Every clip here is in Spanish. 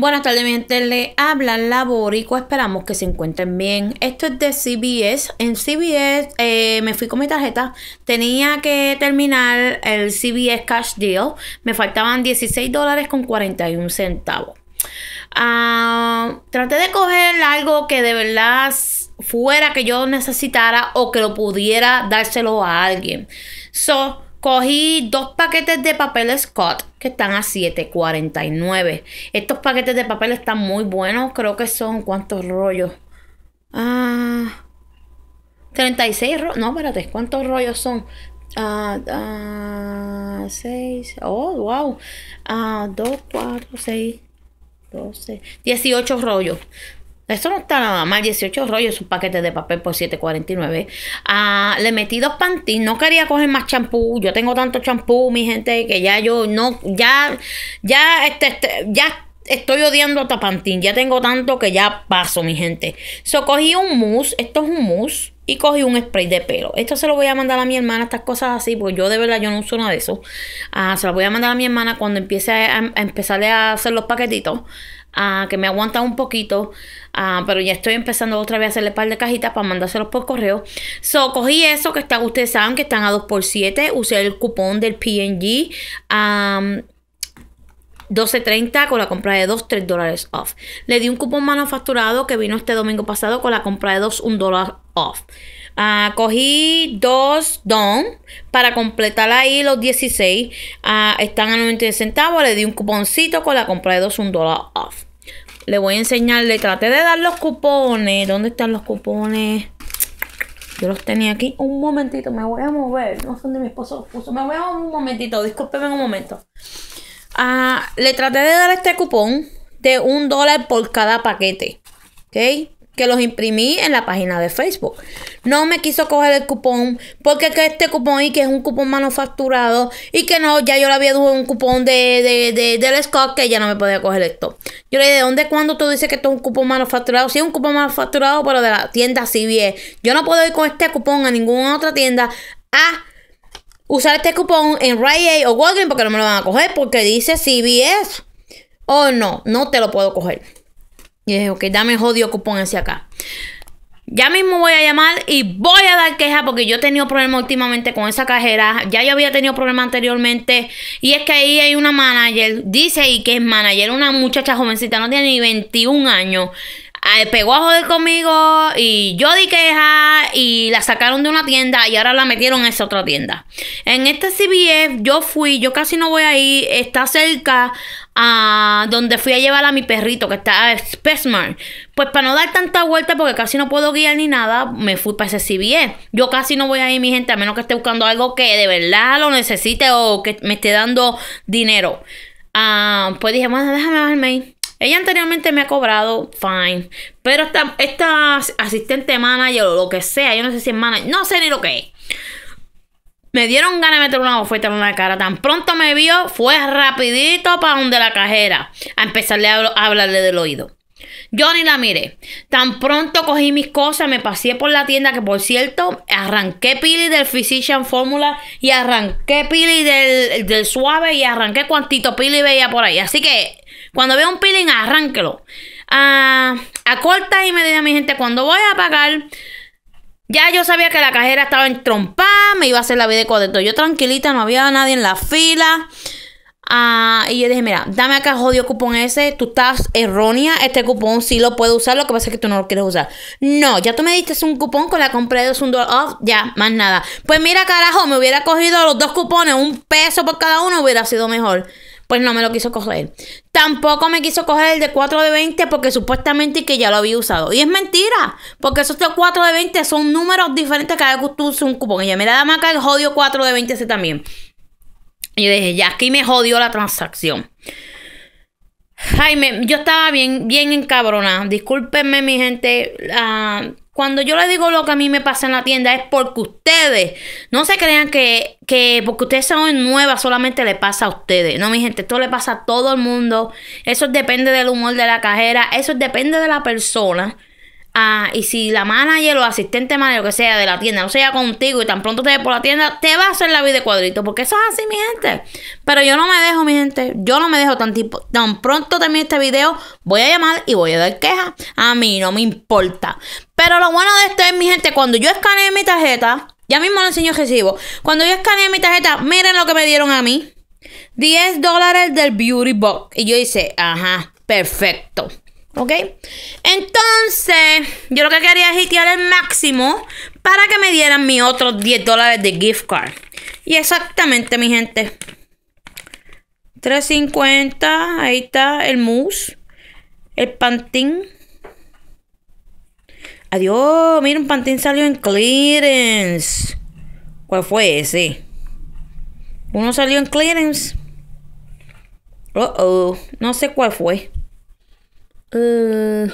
Buenas tardes, mi gente. Le habla Laborico, Esperamos que se encuentren bien. Esto es de CBS. En CBS eh, me fui con mi tarjeta. Tenía que terminar el CBS Cash Deal. Me faltaban 16 dólares con 41 centavos. Ah, traté de coger algo que de verdad fuera que yo necesitara o que lo pudiera dárselo a alguien. So, Cogí dos paquetes de papel Scott que están a 7.49. Estos paquetes de papel están muy buenos. Creo que son cuántos rollos. Ah, 36 rollos. No, espérate, ¿cuántos rollos son? 6. Ah, ah, oh, wow. 2, 4, 6, 12, 18 rollos. Eso no está nada mal, 18 rollos, un paquete de papel por 7.49. Ah, le metí dos pantín. no quería coger más champú. Yo tengo tanto champú, mi gente, que ya yo no, ya, ya, este, este, ya estoy odiando hasta Tapantín. Ya tengo tanto que ya paso, mi gente. So, cogí un mousse. Esto es un mousse. Y cogí un spray de pelo. Esto se lo voy a mandar a mi hermana, estas cosas así, porque yo de verdad yo no uso nada de eso. Ah, se lo voy a mandar a mi hermana cuando empiece a empezarle a hacer los paquetitos que me aguanta un poquito, pero ya estoy empezando otra vez a hacerle un par de cajitas para mandárselos por correo. So, cogí eso que ustedes saben que están a 2x7, usé el cupón del PNG. 12.30 con la compra de 2, 3 dólares off. Le di un cupón manufacturado que vino este domingo pasado con la compra de 2, 1 dólar off. Ah, cogí dos don para completar ahí los 16. Ah, están a 90 centavos. Le di un cuponcito con la compra de dos, un dólar off. Le voy a enseñar, le traté de dar los cupones. ¿Dónde están los cupones? Yo los tenía aquí. Un momentito, me voy a mover. No son de mi esposo puso. Me voy a un momentito, discúlpeme un momento. Ah, le traté de dar este cupón de un dólar por cada paquete. ¿Ok? que los imprimí en la página de Facebook. No me quiso coger el cupón porque que este cupón y que es un cupón manufacturado y que no, ya yo le había dado un cupón de, de, de, del Scott que ya no me podía coger esto. Yo le dije, ¿de dónde cuando tú dices que esto es un cupón manufacturado? Si es un cupón manufacturado, pero de la tienda CBS. Yo no puedo ir con este cupón a ninguna otra tienda a usar este cupón en ray Aid o Walgreens porque no me lo van a coger porque dice CBS. o oh, no, no te lo puedo coger. Y dije, ok, dame jodido cupón ese acá. Ya mismo voy a llamar y voy a dar queja porque yo he tenido problemas últimamente con esa cajera. Ya yo había tenido problemas anteriormente. Y es que ahí hay una manager, dice ahí que es manager, una muchacha jovencita, no tiene ni 21 años. Ah, pegó a joder conmigo y yo di queja y la sacaron de una tienda y ahora la metieron en esa otra tienda. En este CBF yo fui, yo casi no voy a ir, está cerca donde fui a llevar a mi perrito, que está a Spesmar. Pues para no dar tanta vuelta, porque casi no puedo guiar ni nada, me fui para ese CBS. Yo casi no voy a ir, mi gente, a menos que esté buscando algo que de verdad lo necesite o que me esté dando dinero. Ah, pues dije, bueno, déjame bajarme Ella anteriormente me ha cobrado, fine. Pero esta, esta asistente manager o lo que sea, yo no sé si es manager, no sé ni lo que es. Me dieron ganas de meter una bofeta en la cara. Tan pronto me vio, fue rapidito para donde la cajera a empezarle a, hablarle del oído. Yo ni la miré. Tan pronto cogí mis cosas, me pasé por la tienda, que por cierto, arranqué pili del Physician Formula y arranqué pili del, suave y arranqué cuantito pili veía por ahí. Así que cuando veo un pili, arránquelo. Ah, a corta y a mi gente, cuando voy a pagar, ya yo sabía que la cajera estaba entrompada, me iba a hacer la vida de cuadrito. Yo tranquilita, no había nadie en la fila. Ah, y yo dije, mira, dame acá jodido cupón ese, tú estás errónea, este cupón sí lo puedo usar, lo que pasa es que tú no lo quieres usar. No, ya tú me diste un cupón con la compra de un dólar off, ya, más nada. Pues mira, carajo, me hubiera cogido los dos cupones, un peso por cada uno, hubiera sido mejor pues no me lo quiso coger. Tampoco me quiso coger el de 4 de 20 porque supuestamente que ya lo había usado. Y es mentira, porque esos 4 de 20 son números diferentes cada vez que tú usas un cupón. Y ya me da acá el jodio 4 de 20 ese también. Y yo dije, ya aquí me jodió la transacción. Jaime, yo estaba bien, bien encabronada. Discúlpenme, mi gente. Cuando yo le digo lo que a mí me pasa en la tienda es porque ustedes no se crean que, que porque ustedes son nuevas solamente le pasa a ustedes. No, mi gente, esto le pasa a todo el mundo. Eso depende del humor de la cajera, eso depende de la persona. Ah, y si la manager o asistente manager, que sea de la tienda, no sea contigo y tan pronto te ve por la tienda, te va a hacer la vida de cuadrito, porque eso es así, mi gente. Pero yo no me dejo, mi gente, yo no me dejo tan tan pronto también este video, voy a llamar y voy a dar queja. A mí no me importa. Pero lo bueno de esto es, mi gente, cuando yo escaneé mi tarjeta, ya mismo lo enseño el recibo, cuando yo escaneé mi tarjeta, miren lo que me dieron a mí. 10 dólares del Beauty Box. Y yo hice, ajá, perfecto. ¿Ok? Entonces, yo lo que quería es el máximo para que me dieran mi otros 10 dólares de gift card. Y exactamente, mi gente. 3.50, ahí está el mousse, el pantín. Adiós, mira, un pantín salió en clearance. ¿Cuál fue ese? Uno salió en clearance. Uh oh, no sé cuál fue. Eh,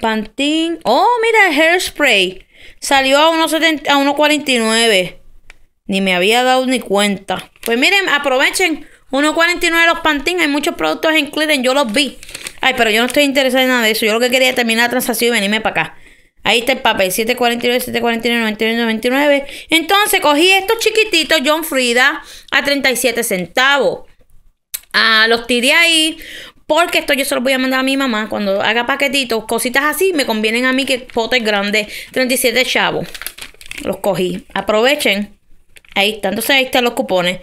Pantín. Oh, mira, Hairspray. Salió a 1.49. Ni me había dado ni cuenta. Pues miren, aprovechen. 1.49 los Pantín. Hay muchos productos en Yo los vi. Ay, pero yo no estoy interesada en nada de eso. Yo lo que quería es terminar la transacción y venirme para acá. Ahí está el papel, 749, 749, 99, 99. Entonces cogí estos chiquititos John Frida a 37 centavos. Ah, los tiré ahí. Porque esto yo se lo voy a mandar a mi mamá. Cuando haga paquetitos, cositas así, me convienen a mí que potes grandes. 37 chavos. Los cogí. Aprovechen. Ahí está, entonces ahí están los cupones.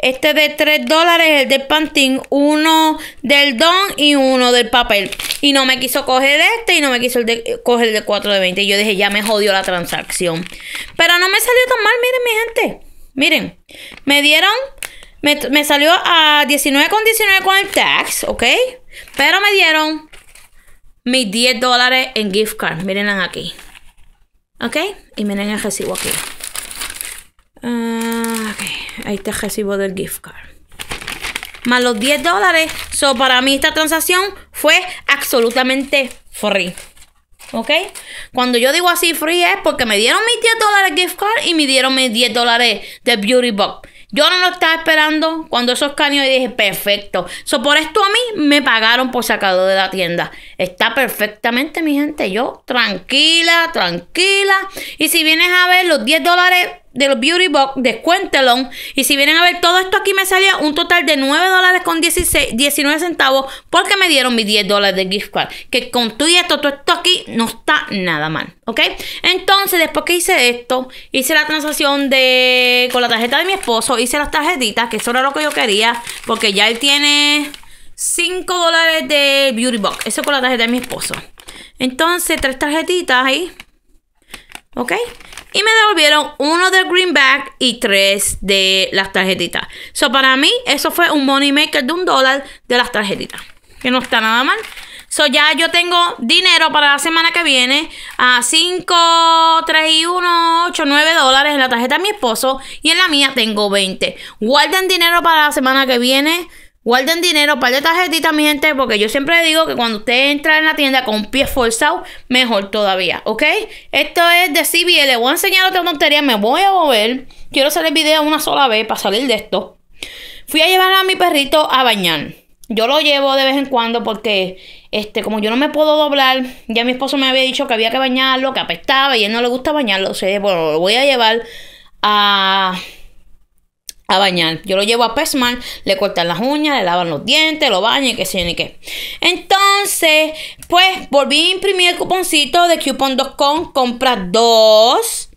Este de 3 dólares, el del Pantín, uno del Don y uno del papel. Y no me quiso coger este y no me quiso de, coger el de 4 de 20. Y yo dije, ya me jodió la transacción. Pero no me salió tan mal, miren mi gente. Miren, me dieron me, salió a 19,19 con con el tax, ¿ok? Pero me dieron mis 10 dólares en gift card. Miren aquí. ¿Ok? Y miren el recibo aquí. Ah, ok, ahí está el recibo del gift card. Más los 10 dólares. So, para mí esta transacción fue absolutamente free. ¿Ok? Cuando yo digo así free es porque me dieron mis 10 dólares gift card y me dieron mis 10 dólares de Beauty Box. Yo no lo estaba esperando cuando esos caños y dije, perfecto. So, por esto a mí me pagaron por sacado de la tienda. Está perfectamente, mi gente. Yo, tranquila, tranquila. Y si vienes a ver los 10 dólares, de los Beauty Box, De descuéntelo. Y si vienen a ver todo esto aquí, me salía un total de 9 dólares con 19 centavos porque me dieron mis 10 dólares de gift card. Que con y esto, todo esto aquí no está nada mal. ¿Ok? Entonces, después que hice esto, hice la transacción de con la tarjeta de mi esposo, hice las tarjetitas, que eso era lo que yo quería, porque ya él tiene 5 dólares de Beauty Box. Eso con la tarjeta de mi esposo. Entonces, tres tarjetitas ahí. ¿Ok? Y me devolvieron uno de greenback y tres de las tarjetitas. So, para mí, eso fue un money maker de un dólar de las tarjetitas. Que no está nada mal. So, ya yo tengo dinero para la semana que viene a 5, 3 y 1, 8, 9 dólares en la tarjeta de mi esposo y en la mía tengo 20. Guarden dinero para la semana que viene. Guarden dinero, par de tarjetitas, mi gente, porque yo siempre digo que cuando usted entra en la tienda con un pie forzado, mejor todavía, ¿ok? Esto es de CBL, les voy a enseñar otra tontería, me voy a mover. Quiero hacer el video una sola vez para salir de esto. Fui a llevar a mi perrito a bañar. Yo lo llevo de vez en cuando porque, este, como yo no me puedo doblar, ya mi esposo me había dicho que había que bañarlo, que apestaba y a él no le gusta bañarlo, o sea, bueno, pues, lo voy a llevar a a bañar. Yo lo llevo a Pesman, le cortan las uñas, le lavan los dientes, lo bañan y qué sé ni qué. Entonces, pues volví a imprimir el cuponcito de coupon.com, compras dos.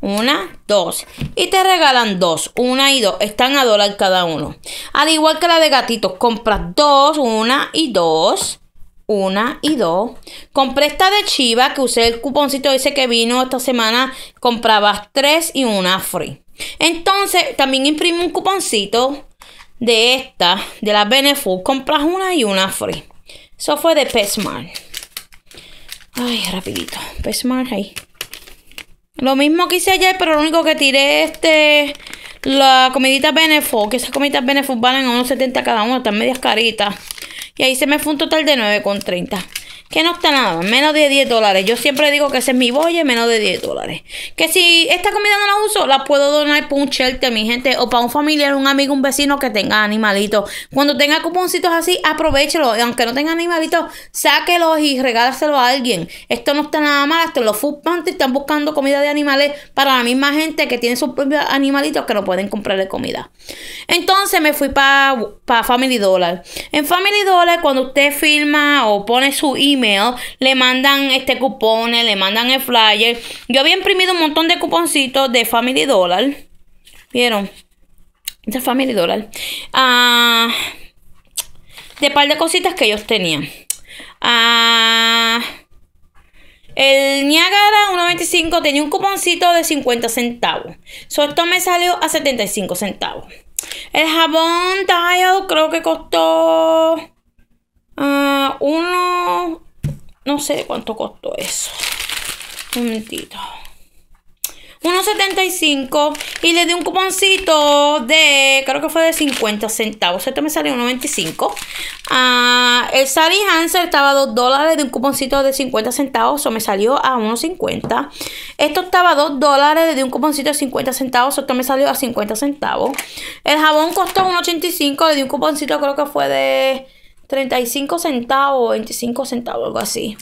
Una, dos. Y te regalan dos. Una y dos. Están a dólar cada uno. Al igual que la de gatitos. Compras dos, una y dos. Una y dos. Compré esta de Chiva que usé el cuponcito dice que vino esta semana. Comprabas tres y una free. Entonces, también imprime un cuponcito de esta, de la Benefood. Compras una y una free. Eso fue de Pesmar. Ay, rapidito. Pesmar ahí. Lo mismo que hice ayer, pero lo único que tiré este... La comidita Benefo, que esas comidas Benefo valen a 1.70 cada una, están medias caritas. Y ahí se me fue un total de 9,30 que no está nada, menos de 10 dólares. Yo siempre digo que ese es mi bolle, menos de 10 dólares. Que si esta comida no la uso, la puedo donar para un shelter, mi gente, o para un familiar, un amigo, un vecino que tenga animalitos. Cuando tenga cuponcitos así, aprovechelo. Aunque no tenga animalitos, sáquelos y regálaselo a alguien. Esto no está nada mal. Hasta los food pantry están buscando comida de animales para la misma gente que tiene sus propios animalitos que no pueden comprarle comida. Entonces me fui para pa Family Dollar. En Family Dollar, cuando usted firma o pone su email, mail, le mandan este cupón le mandan el flyer. Yo había imprimido un montón de cuponcitos de Family Dollar. ¿Vieron? De Family Dollar. Ah, de par de cositas que ellos tenían. Ah, el Niagara 1.25 tenía un cuponcito de 50 centavos. So, esto me salió a 75 centavos. El jabón Tile creo que costó uh, uno, no sé cuánto costó eso. Un momentito. 1.75 y le di un cuponcito de, creo que fue de 50 centavos. Este me salió 1.95. Uh, ah, el Sally Hansel estaba a 2 dólares de un cuponcito de 50 centavos, o me salió a 1.50. Esto estaba a 2 dólares de un cuponcito de 50 centavos, esto me salió a 50 centavos. El jabón costó 1.85, le di un cuponcito, creo que fue de 35 centavos, 25 centavos, algo así.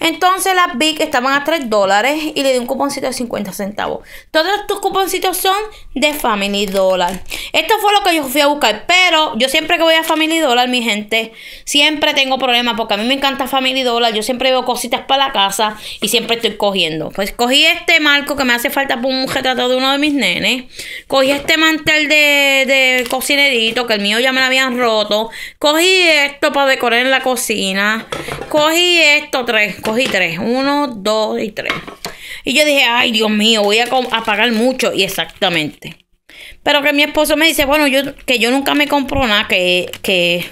Entonces las Big estaban a 3 dólares y le di un cuponcito de 50 centavos. Todos tus cuponcitos son de Family Dollar. Esto fue lo que yo fui a buscar, pero yo siempre que voy a Family Dollar, mi gente, siempre tengo problemas porque a mí me encanta Family Dollar. Yo siempre veo cositas para la casa y siempre estoy cogiendo. Pues cogí este marco que me hace falta para un retrato de uno de mis nenes. Cogí este mantel de, de cocinerito que el mío ya me lo habían roto. Cogí este para decorar en la cocina. Cogí esto tres, cogí tres. Uno, dos y tres. Y yo dije, ay Dios mío, voy a, pagar mucho. Y exactamente. Pero que mi esposo me dice, bueno, yo que yo nunca me compro nada, que, que,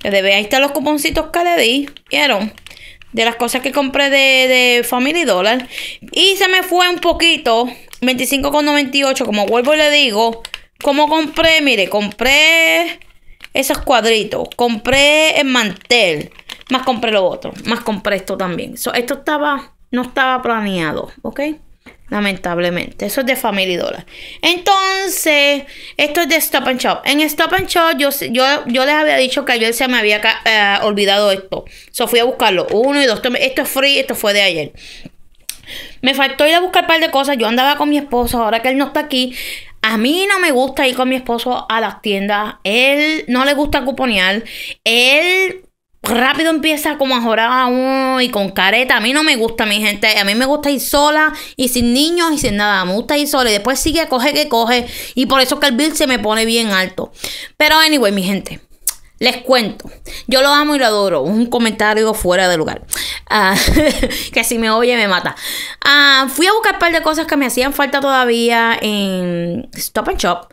que debe, ahí están los cuponcitos que le di, ¿vieron? De las cosas que compré de, de Family Dollar. Y se me fue un poquito, 25,98, como vuelvo y le digo, como compré, mire, compré esos cuadritos, compré el mantel, más compré lo otro, más compré esto también. esto estaba, no estaba planeado, ¿ok? Lamentablemente, eso es de Family Dollar. Entonces, esto es de Stop and Shop. En Stop and Shop, yo, yo, yo les había dicho que ayer se me había eh, olvidado esto. So fui a buscarlo. Uno y dos. Esto es free, esto fue de ayer. Me faltó ir a buscar un par de cosas. Yo andaba con mi esposo, ahora que él no está aquí. A mí no me gusta ir con mi esposo a las tiendas. Él no le gusta cuponear. Él rápido empieza como a jorar a y con careta. A mí no me gusta, mi gente. A mí me gusta ir sola y sin niños y sin nada. Me gusta ir sola y después sigue, coge que coge. Y por eso que el bill se me pone bien alto. Pero anyway, mi gente. Les cuento, yo lo amo y lo adoro. Un comentario fuera de lugar. Ah, que si me oye me mata. Ah, fui a buscar un par de cosas que me hacían falta todavía en Stop and Shop.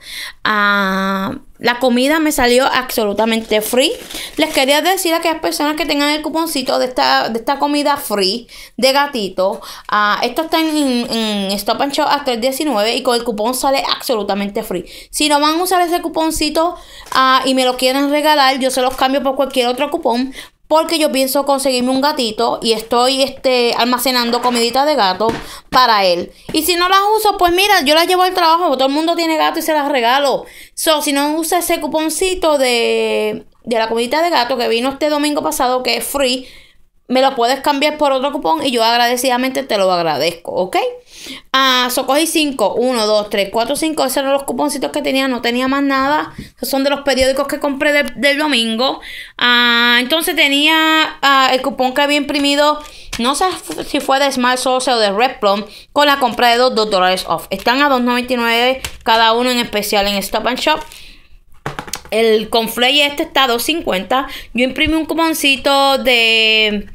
Ah, la comida me salió absolutamente free. Les quería decir a aquellas personas que tengan el cuponcito de esta, comida free de gatito. ah, esto está en, Stop and Shop hasta el 19 y con el cupón sale absolutamente free. Si no van a usar ese cuponcito ah, y me lo quieren regalar, yo se los cambio por cualquier otro cupón porque yo pienso conseguirme un gatito y estoy este, almacenando comidita de gato para él. Y si no las uso, pues mira, yo las llevo al trabajo, todo el mundo tiene gato y se las regalo. So, si no usa ese cuponcito de, de la comidita de gato que vino este domingo pasado, que es free, me lo puedes cambiar por otro cupón y yo agradecidamente te lo agradezco, ¿ok? Ah, 5, 1, 2, 3, 4, 5. Esos eran los cuponcitos que tenía, no tenía más nada. son de los periódicos que compré del domingo. Ah, entonces tenía ah, el cupón que había imprimido, no sé si fue de Smart Sauce o de Red Plum. con la compra de 2, dólares off. Están a 2.99 cada uno en especial en Stop and Shop. El conflay este está a 2.50. Yo imprimí un cuponcito de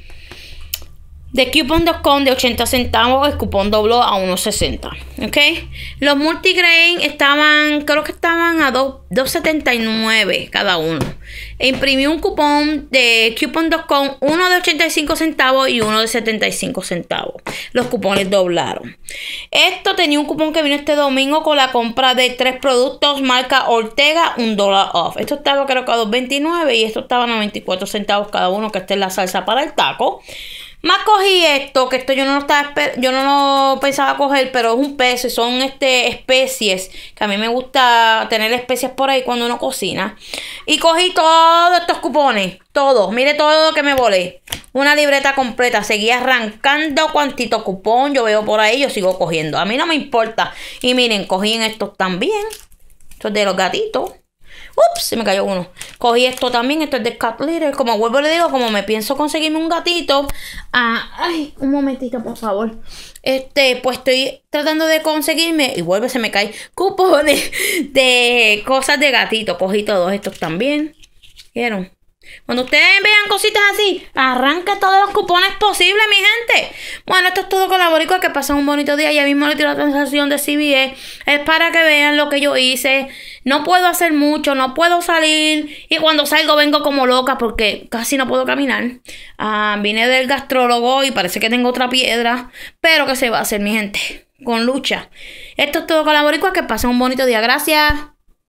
de coupon.com de 80 centavos, el cupón dobló a 1.60. ¿Ok? Los multigrain estaban, creo que estaban a 2.79 cada uno. imprimí un cupón de coupon.com, uno de 85 centavos y uno de 75 centavos. Los cupones doblaron. Esto tenía un cupón que vino este domingo con la compra de tres productos marca Ortega, un dólar off. Esto estaba creo que a 2.29 y esto estaba a 94 centavos cada uno, que esta es la salsa para el taco. Más cogí esto, que esto yo no lo estaba yo no pensaba coger, pero es un pez, son este especies, que a mí me gusta tener especies por ahí cuando uno cocina. Y cogí todos estos cupones, todos, mire todo lo que me volé. Una libreta completa, seguí arrancando cuantito cupón, yo veo por ahí, yo sigo cogiendo. A mí no me importa. Y miren, cogí en estos también, estos de los gatitos. Ups, se me cayó uno. Cogí esto también, esto es de Cat Litter. Como vuelvo le digo, como me pienso conseguirme un gatito. Ah, ay, un momentito, por favor. Este, pues estoy tratando de conseguirme. Y vuelve, se me cae cupones de cosas de gatito. Cogí todos estos también. ¿Vieron? Cuando ustedes vean cositas así, arranca todos los cupones posibles, mi gente. Bueno, esto es todo con Que pasen un bonito día. Ya mismo le tiro la transacción de CBE. Es para que vean lo que yo hice. No puedo hacer mucho, no puedo salir. Y cuando salgo vengo como loca porque casi no puedo caminar. Ah, vine del gastrólogo y parece que tengo otra piedra. Pero que se va a hacer, mi gente. Con lucha. Esto es todo con Que pasen un bonito día. Gracias.